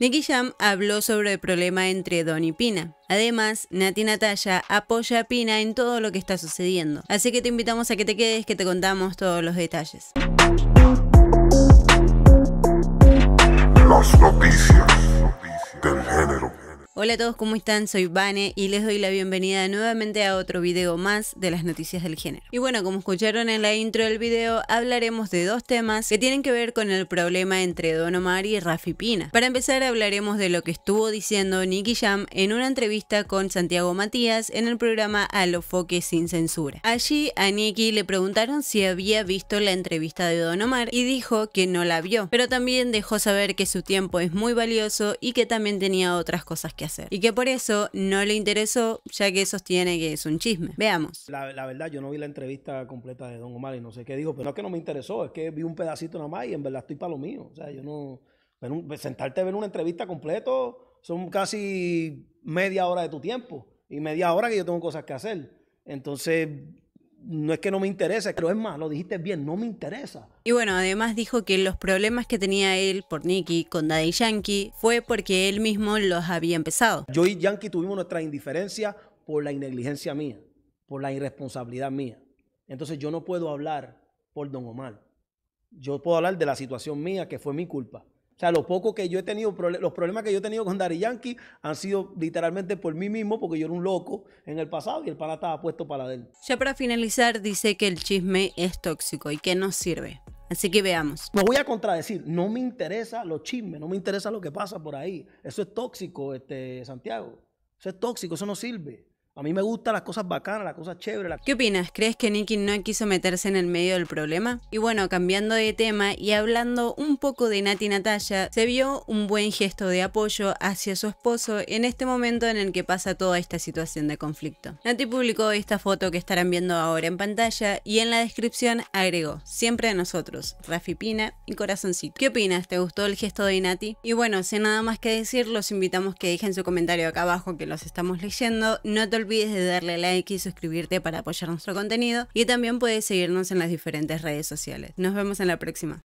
Nicky Jam habló sobre el problema entre Don y Pina. Además, Nati Natalia apoya a Pina en todo lo que está sucediendo. Así que te invitamos a que te quedes, que te contamos todos los detalles. Las noticias. Hola a todos, ¿cómo están? Soy Vane y les doy la bienvenida nuevamente a otro video más de las noticias del género. Y bueno, como escucharon en la intro del video, hablaremos de dos temas que tienen que ver con el problema entre Don Omar y Rafi Pina. Para empezar, hablaremos de lo que estuvo diciendo Nicky Jam en una entrevista con Santiago Matías en el programa A los Foques Sin Censura. Allí a Nicky le preguntaron si había visto la entrevista de Don Omar y dijo que no la vio, pero también dejó saber que su tiempo es muy valioso y que también tenía otras cosas que hacer. Y que por eso no le interesó, ya que sostiene que es un chisme. Veamos. La, verdad, yo no vi la entrevista completa de Don Omar y no sé qué dijo, pero no es que no me interesó, es que vi un pedacito nada más y en verdad estoy para lo mío. O sea, yo no. Pues, sentarte a ver una entrevista completo son casi media hora de tu tiempo y media hora que yo tengo cosas que hacer. Entonces, no es que no me interese, pero es más, lo dijiste bien, no me interesa. Y bueno, además dijo que los problemas que tenía él por Nicky con Daddy Yankee fue porque él mismo los había empezado. Yo y Yankee tuvimos nuestra indiferencia por la negligencia mía, por la irresponsabilidad mía. Entonces yo no puedo hablar por Don Omar. Yo puedo hablar de la situación mía, que fue mi culpa. O sea, lo poco que yo he tenido, los problemas que yo he tenido con Dari Yankee han sido literalmente por mí mismo, porque yo era un loco en el pasado y el pana estaba puesto para adentro. Ya para finalizar, dice que el chisme es tóxico y que no sirve. Así que veamos. Me voy a contradecir. No me interesa los chismes, no me interesa lo que pasa por ahí. Eso es tóxico, este, Santiago. Eso es tóxico, eso no sirve. A mí me gustan las cosas bacanas, las cosas chéveres. ¿Qué opinas? ¿Crees que Nicky no quiso meterse en el medio del problema? Y bueno, cambiando de tema y hablando un poco de Nati Natalia, se vio un buen gesto de apoyo hacia su esposo en este momento en el que pasa toda esta situación de conflicto. Nati publicó esta foto que estarán viendo ahora en pantalla y en la descripción agregó, siempre a nosotros, Rafi Pina y Corazoncito. ¿Qué opinas? ¿Te gustó el gesto de Nati? Y bueno, sin nada más que decir, los invitamos que dejen su comentario acá abajo que los estamos leyendo. No te no olvides de darle like y suscribirte para apoyar nuestro contenido y también puedes seguirnos en las diferentes redes sociales. Nos vemos en la próxima.